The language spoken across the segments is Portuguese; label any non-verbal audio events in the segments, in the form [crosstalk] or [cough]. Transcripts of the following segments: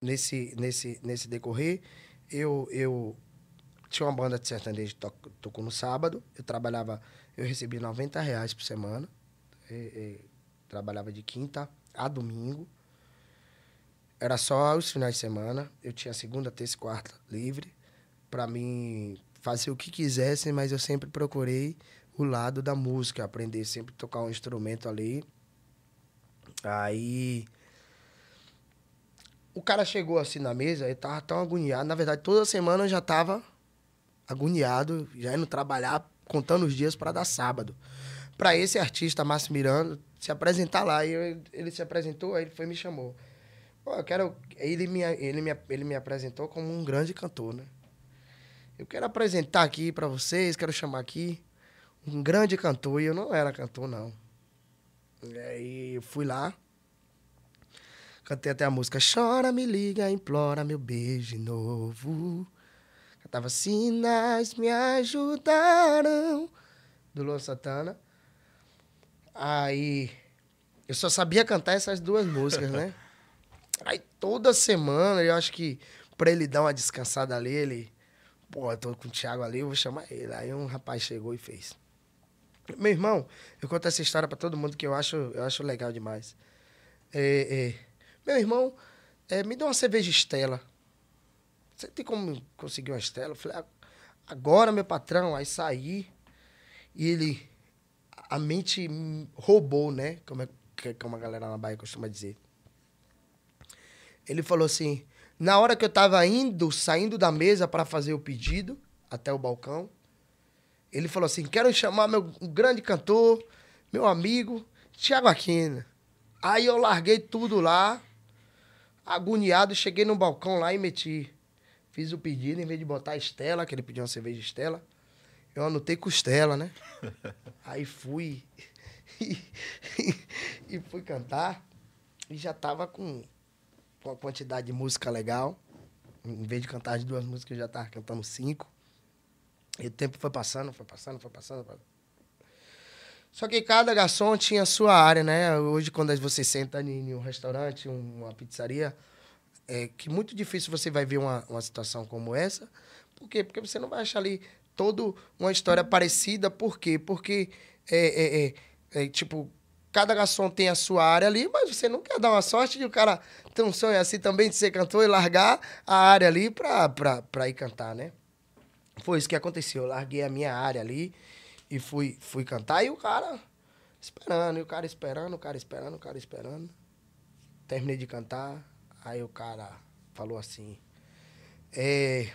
nesse, nesse, nesse decorrer, eu, eu tinha uma banda de sertanejo que tocou no sábado. Eu trabalhava, eu recebia 90 reais por semana. E, e, trabalhava de quinta a domingo. Era só os finais de semana. Eu tinha segunda, terça e quarta livre. para mim fazer o que quisesse, mas eu sempre procurei o lado da música, aprender sempre tocar um instrumento ali. Aí o cara chegou assim na mesa, ele tava tão agoniado. Na verdade, toda semana eu já tava agoniado, já indo trabalhar, contando os dias para dar sábado. Para esse artista, Márcio Miranda, se apresentar lá. E eu, ele se apresentou, aí ele foi me chamou. Pô, eu quero. Ele me, ele, me, ele me apresentou como um grande cantor, né? Eu quero apresentar aqui para vocês, quero chamar aqui um grande cantor. E eu não era cantor, não. E aí eu fui lá. Cantei até a música Chora, me liga, implora meu beijo novo. Cantava Sinais me ajudaram. Do Luan Santana. Aí. Eu só sabia cantar essas duas músicas, né? [laughs] Aí toda semana, eu acho que pra ele dar uma descansada ali, ele. Pô, eu tô com o Thiago ali, eu vou chamar ele. Aí um rapaz chegou e fez. Meu irmão, eu conto essa história para todo mundo que eu acho, eu acho legal demais. É, é, meu irmão, é, me deu uma cerveja Estela. Você tem como conseguir uma Estela? Eu falei, agora, meu patrão. Aí saí. E ele, a mente roubou, né? Como, é, como a galera na Bahia costuma dizer. Ele falou assim: na hora que eu tava indo, saindo da mesa para fazer o pedido até o balcão, ele falou assim: quero chamar meu grande cantor, meu amigo, Tiago Aquino. Aí eu larguei tudo lá agoniado, cheguei no balcão lá e meti. Fiz o pedido, em vez de botar Estela, que ele pediu uma cerveja Estela, eu anotei Costela, né? [laughs] Aí fui. [laughs] E, fui cantar. E já tava com, com uma quantidade de música legal. Em vez de cantar as duas músicas, eu já tava cantando cinco. E o tempo foi passando, foi passando, foi passando. Foi passando. Só que cada garçom tinha a sua área, né? Hoje, quando você senta em um restaurante, uma pizzaria, é que muito difícil você vai ver uma, uma situação como essa. Por quê? Porque você não vai achar ali toda uma história parecida. Por quê? Porque, é, é, é, é, tipo, cada garçom tem a sua área ali, mas você não quer dar uma sorte de o cara ter um sonho assim também de ser cantor e largar a área ali pra, pra, pra ir cantar, né? Foi isso que aconteceu. Eu larguei a minha área ali e fui, fui cantar e o cara esperando, e o cara esperando, o cara esperando, o cara esperando. Terminei de cantar, aí o cara falou assim. É,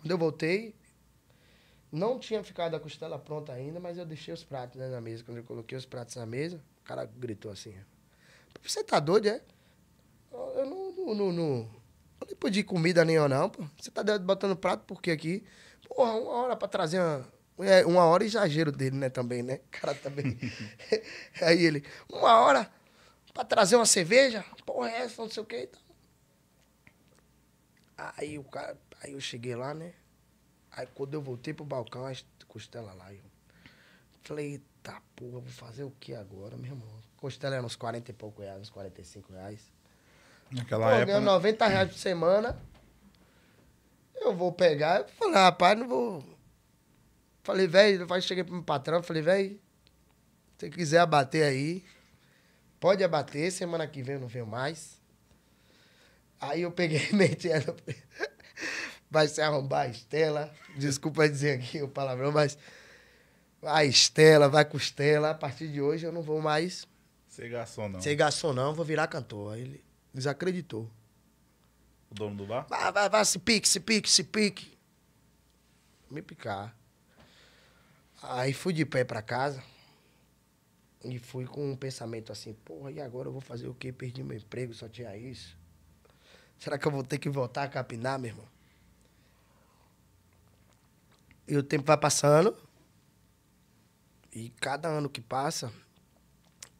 quando eu voltei, não tinha ficado a costela pronta ainda, mas eu deixei os pratos né, na mesa. Quando eu coloquei os pratos na mesa, o cara gritou assim: Você tá doido, é? Eu não. não, não, não eu não pedi comida nenhuma, não, pô. Você tá botando prato por quê aqui? Porra, uma hora pra trazer uma, é, uma hora é exagero dele, né, também, né? O cara também. [laughs] [laughs] Aí ele, uma hora pra trazer uma cerveja? Porra, é essa, não sei o que. Então. Aí o cara. Aí eu cheguei lá, né? Aí quando eu voltei pro balcão, as costela lá, eu falei, eita porra, vou fazer o que agora, meu irmão? Costela era uns 40 e pouco reais, uns 45 reais. Naquela Pô, época. Ganhando né? 90 reais por semana. Eu vou pegar. Eu falei, ah, rapaz, não vou Falei, velho, cheguei pro meu patrão, falei, velho, se quiser abater aí, pode abater, semana que vem eu não venho mais. Aí eu peguei e [laughs] meti ela. Vai se arrombar a Estela. Desculpa dizer aqui o palavrão, mas. A Estela, vai com Estela. A partir de hoje eu não vou mais. Ser garçom, não. Ser garçom, não, vou virar cantor. Aí ele desacreditou. O dono do bar? Vai, vai, vai, se pique, se pique, se pique. Me picar. Aí fui de pé para casa. E fui com um pensamento assim, porra, e agora eu vou fazer o quê? Perdi meu emprego, só tinha isso. Será que eu vou ter que voltar a capinar, meu irmão? E o tempo vai passando. E cada ano que passa,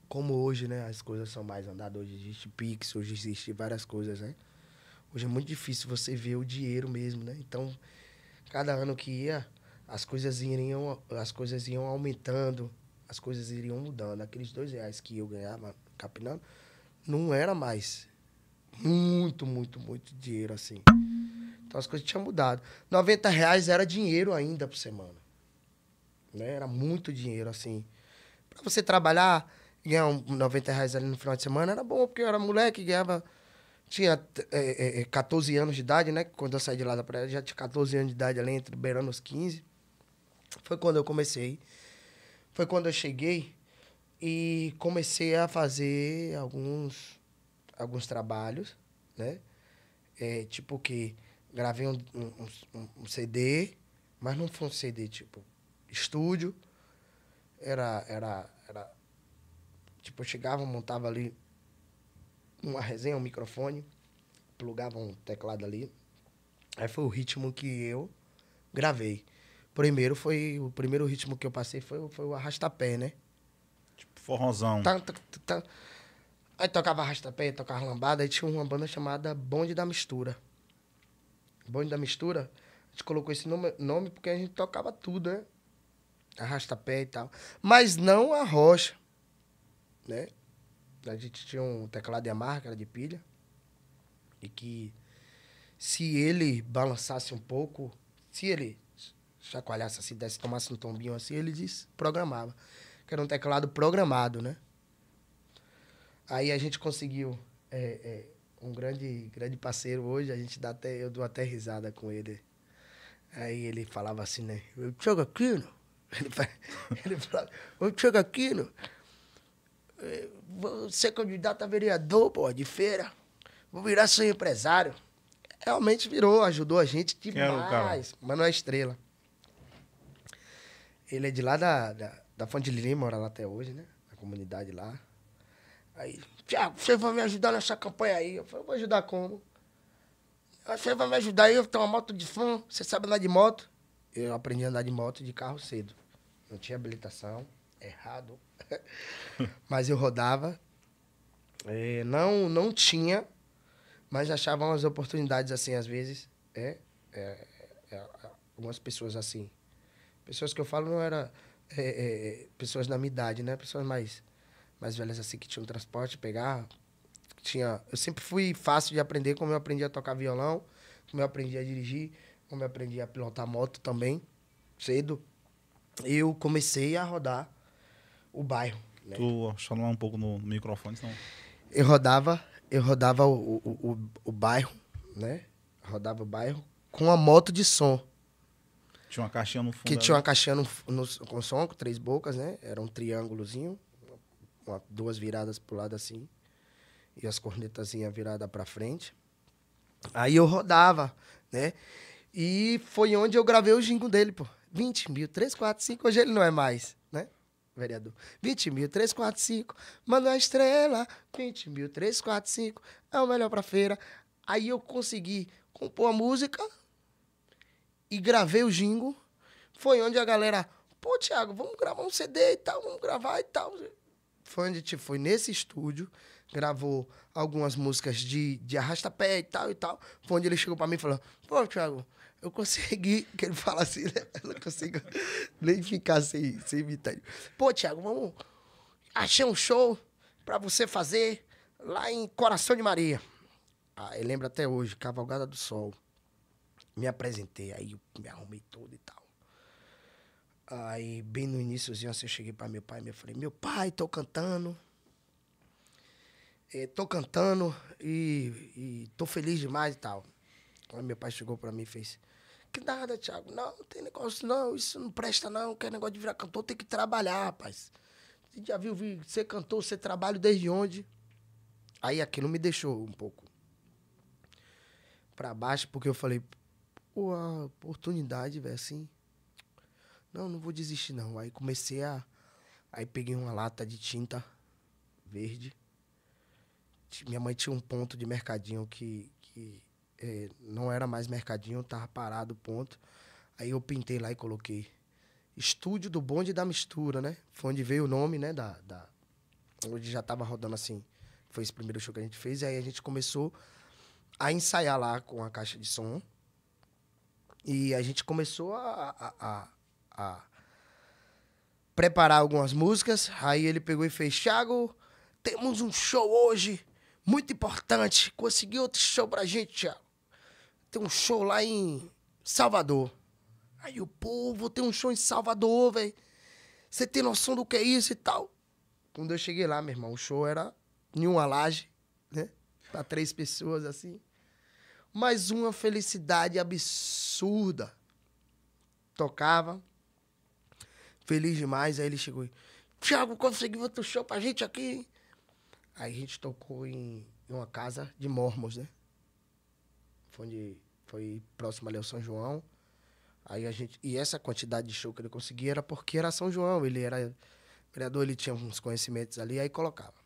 como hoje, né? As coisas são mais andadas. Hoje existe Pix, hoje existe várias coisas, né? Hoje é muito difícil você ver o dinheiro mesmo, né? Então, cada ano que ia, as coisas iriam, as coisas iam aumentando, as coisas iriam mudando. Aqueles dois reais que eu ganhava capinando, não era mais muito, muito, muito dinheiro assim. Então as coisas tinham mudado. 90 reais era dinheiro ainda por semana. Né? Era muito dinheiro assim. Pra você trabalhar, ganhar um 90 reais ali no final de semana era bom, porque eu era moleque, ganhava. Tinha é, é, 14 é, anos de idade, né? Quando eu saí de lá da praia, já tinha 14 anos de idade ali, entre beirando os 15. Foi quando eu comecei. Foi quando eu cheguei e comecei a fazer alguns, alguns trabalhos, né? É, tipo que gravei um, um, um, CD, mas não foi um CD tipo estúdio. Era, era, era tipo, eu chegava, montava ali uma resenha, um microfone, plugava um teclado ali. Aí foi o ritmo que eu gravei. Primeiro foi. O primeiro ritmo que eu passei foi, foi o arrastapé, né? Tipo, forrozão. Tá, tá, tá. Aí tocava arrastapé, tocava lambada, aí tinha uma banda chamada Bonde da Mistura. Bonde da Mistura, a gente colocou esse nome, nome porque a gente tocava tudo, né? Arrastapé e tal. Mas não a rocha, né? A gente tinha um teclado de que era de pilha, e que se ele balançasse um pouco, se ele chacoalhasse assim, desse, tomasse um tombinho assim, ele disse, programava. Que era um teclado programado, né? Aí a gente conseguiu é, é, um grande, grande parceiro hoje, a gente dá até, eu dou até risada com ele. Aí ele falava assim, né? Eu chego aqui, não? [laughs] Ele, ele falava, eu chego aqui, não? É, Vou ser é candidato a vereador, pô, de feira. Vou virar seu empresário realmente virou, ajudou a gente demais. mas não é Estrela. Ele é de lá da, da, da Fonte de Lima, mora lá até hoje, né? Na comunidade lá. Aí, Tiago, você vai me ajudar nessa campanha aí? Eu falei, vou ajudar como? Ah, você vai me ajudar aí, eu tenho uma moto de fã, você sabe andar de moto? Eu aprendi a andar de moto de carro cedo. Não tinha habilitação, errado. [laughs] mas eu rodava. É, não, não tinha, mas achava umas oportunidades assim, às vezes. É, é, é algumas pessoas assim, Pessoas que eu falo não eram é, é, pessoas da minha idade, né? Pessoas mais, mais velhas assim, que tinham transporte, pegar. Tinha, eu sempre fui fácil de aprender, como eu aprendi a tocar violão, como eu aprendi a dirigir, como eu aprendi a pilotar moto também, cedo. Eu comecei a rodar o bairro. Né? Tu chama um pouco no, no microfone, senão... Eu rodava, eu rodava o, o, o, o bairro, né? Rodava o bairro com a moto de som. Tinha uma caixinha no fundo. Que tinha uma caixinha no, no, com som, com três bocas, né? Era um triângulozinho, uma, duas viradas pro lado assim. E as cornetazinhas viradas pra frente. Aí eu rodava, né? E foi onde eu gravei o jingo dele, pô. 20 mil, 3, 4, 5. Hoje ele não é mais, né? Vereador. 20 mil, 3, 4, 5. Manda a estrela. 20 mil, 3, 4, 5. É o melhor pra feira. Aí eu consegui compor a música, e gravei o jingo. Foi onde a galera, pô, Thiago, vamos gravar um CD e tal, vamos gravar e tal. Foi onde a foi nesse estúdio, gravou algumas músicas de, de pé e tal e tal. Foi onde ele chegou pra mim e falou, pô, Thiago, eu consegui. [laughs] Que ele fala assim, né? Eu não consigo nem ficar sem, sem imitar. Pô, Thiago, vamos. Achei um show pra você fazer lá em Coração de Maria. Ah, eu lembro até hoje, Cavalgada do Sol. Me apresentei, aí eu me arrumei todo e tal. Aí, bem no iníciozinho, assim, eu cheguei para meu pai e me falei, meu pai, tô cantando. É, tô cantando e, e tô feliz demais e tal. Aí meu pai chegou para mim e fez, que nada, Thiago, não, não tem negócio não, isso não presta não, quer negócio de virar cantor, tem que trabalhar, rapaz. Você já viu, viu você cantou, você trabalha desde onde? Aí aquilo me deixou um pouco para baixo, porque eu falei, pô, a oportunidade, velho, assim. Não, não vou desistir, não. Aí comecei a. Aí peguei uma lata de tinta verde. Minha mãe tinha um ponto de mercadinho que, que é, não era mais mercadinho, tava parado o ponto. Aí eu pintei lá e coloquei. Estúdio do Bonde da Mistura, né? Foi onde veio o nome, né? Da, da... Onde já tava rodando assim. Foi esse primeiro show que a gente fez. E aí a gente começou a ensaiar lá com a caixa de som. E a gente começou a, a, a, a preparar algumas músicas. Aí ele pegou e fez: Thiago, temos um show hoje muito importante. Consegui outro show pra gente, Thiago. Tem um show lá em Salvador. Aí o povo tem um show em Salvador, velho. Você tem noção do que é isso e tal? Quando eu cheguei lá, meu irmão, o show era em uma laje, né? Pra três pessoas, assim mas uma felicidade absurda. Tocava, feliz demais. Aí ele chegou e, Tiago, conseguiu outro show pra gente aqui? Aí a gente tocou em, em uma casa de mormons, né? Foi, onde, foi próximo ali ao São João. Aí a gente, e essa quantidade de show que ele conseguia era porque era São João. Ele era vereador, ele tinha uns conhecimentos ali, aí colocava.